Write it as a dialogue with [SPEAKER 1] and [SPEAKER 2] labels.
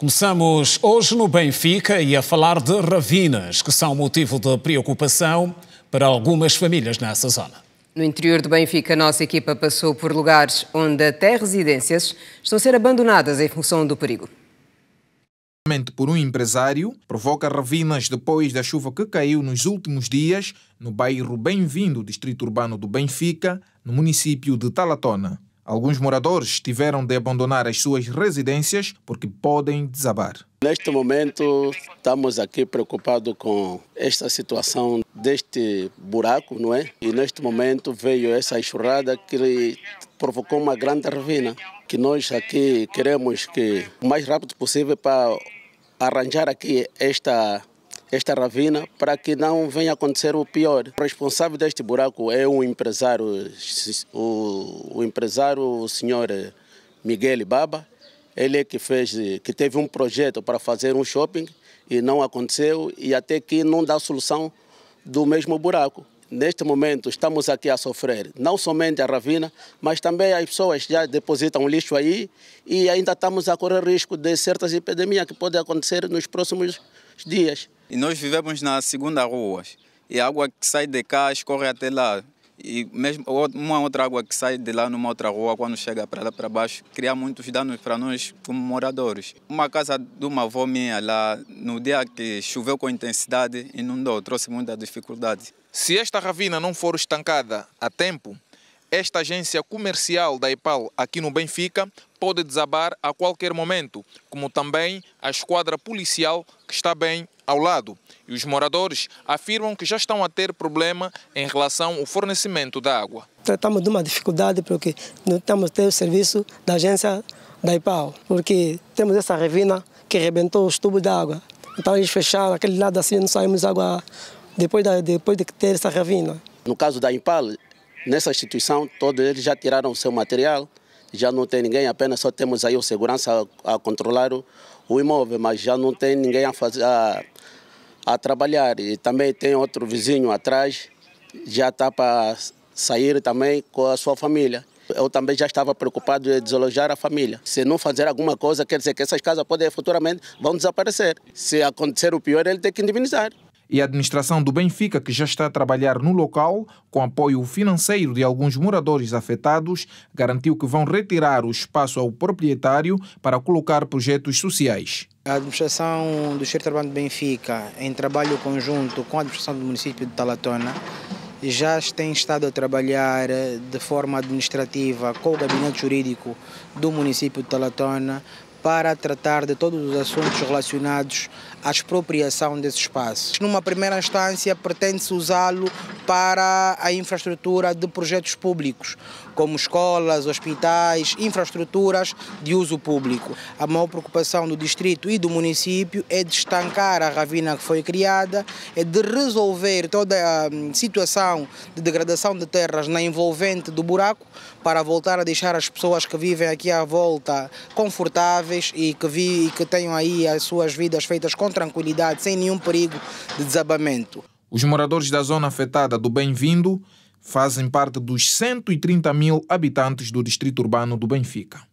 [SPEAKER 1] Começamos hoje no Benfica e a falar de ravinas, que são motivo de preocupação para algumas famílias nessa zona.
[SPEAKER 2] No interior do Benfica, nossa equipa passou por lugares onde até residências estão a ser abandonadas em função do perigo
[SPEAKER 1] por um empresário, provoca ravinas depois da chuva que caiu nos últimos dias no bairro Bem-vindo, distrito urbano do Benfica, no município de Talatona. Alguns moradores tiveram de abandonar as suas residências porque podem desabar.
[SPEAKER 2] Neste momento, estamos aqui preocupados com esta situação deste buraco, não é? E neste momento veio essa enxurrada que provocou uma grande ravina, que nós aqui queremos que o mais rápido possível para arranjar aqui esta esta ravina para que não venha acontecer o pior. O responsável deste buraco é um empresário, o, o empresário o senhor Miguel Baba. Ele é que fez, que teve um projeto para fazer um shopping e não aconteceu e até que não dá solução do mesmo buraco. Neste momento estamos aqui a sofrer não somente a ravina, mas também as pessoas já depositam lixo aí e ainda estamos a correr risco de certas epidemias que podem acontecer nos próximos dias.
[SPEAKER 1] E nós vivemos na segunda rua. E a água que sai de cá escorre até lá. E mesmo uma outra água que sai de lá numa outra rua, quando chega para lá para baixo, cria muitos danos para nós como moradores. Uma casa de uma avó minha lá, no dia que choveu com intensidade, inundou, trouxe muita dificuldade. Se esta ravina não for estancada a tempo, esta agência comercial da Ipal aqui no Benfica pode desabar a qualquer momento, como também a esquadra policial que está bem ao lado. E os moradores afirmam que já estão a ter problema em relação ao fornecimento da água.
[SPEAKER 2] Tratamos então, de uma dificuldade porque não estamos ter o serviço da agência da IPAU, porque temos essa revina que arrebentou os tubos da água. Então eles fecharam aquele lado assim, não saímos água depois, da, depois de ter essa revina. No caso da Impal, nessa instituição, todos eles já tiraram o seu material já não tem ninguém, apenas só temos aí o segurança a, a controlar o, o, imóvel, mas já não tem ninguém a, fazer, a, a trabalhar. E também tem outro vizinho atrás, já está para sair também com a sua família. Eu também já estava preocupado em desalojar a família. Se não fazer alguma coisa, quer dizer que essas casas podem futuramente vão desaparecer. Se acontecer o pior, ele tem que indemnizar
[SPEAKER 1] e a administração do Benfica, que já está a trabalhar no local, com apoio financeiro de alguns moradores afetados, garantiu que vão retirar o espaço ao proprietário para colocar projetos sociais.
[SPEAKER 3] A administração do Distrito Urbano de Benfica, em trabalho conjunto com a administração do município de Talatona, já tem estado a trabalhar eh, de forma administrativa com o gabinete jurídico do município de Talatona para tratar de todos os assuntos relacionados à expropriação desse espaço. Numa primeira instância, pretende-se usá-lo para a infraestrutura de projetos públicos, como escolas, hospitais, infraestruturas de uso público. A maior preocupação do distrito e do município é de estancar a ravina que foi criada, é de resolver toda a hum, situação de degradação de terras na envolvente do buraco, para voltar a deixar as pessoas que vivem aqui à volta confortáveis saudáveis e que, vi, e que tenham aí as suas vidas feitas com tranquilidade, sem nenhum perigo de desabamento.
[SPEAKER 1] Os moradores da zona afetada do Bem-vindo fazem parte dos 130 mil habitantes do distrito urbano do Benfica.